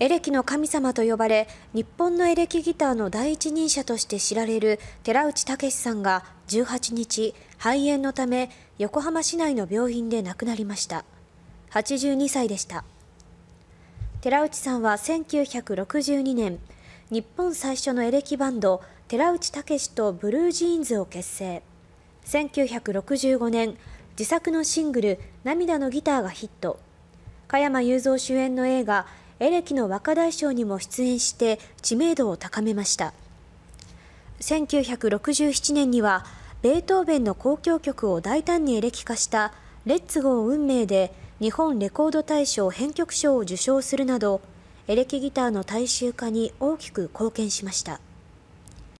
エレキの神様と呼ばれ、日本のエレキギターの第一人者として知られる寺内武さんが18日、肺炎のため横浜市内の病院で亡くなりました。82歳でした。寺内さんは1962年、日本最初のエレキバンド、寺内武とブルージーンズを結成。1965年、自作のシングル「涙のギター」がヒット加山雄三主演の映画エレキの若大将にも出演して知名度を高めました1967年にはベートーベンの交響曲を大胆にエレキ化した「レッツゴー運命」で日本レコード大賞編曲賞を受賞するなどエレキギターの大衆化に大きく貢献しました。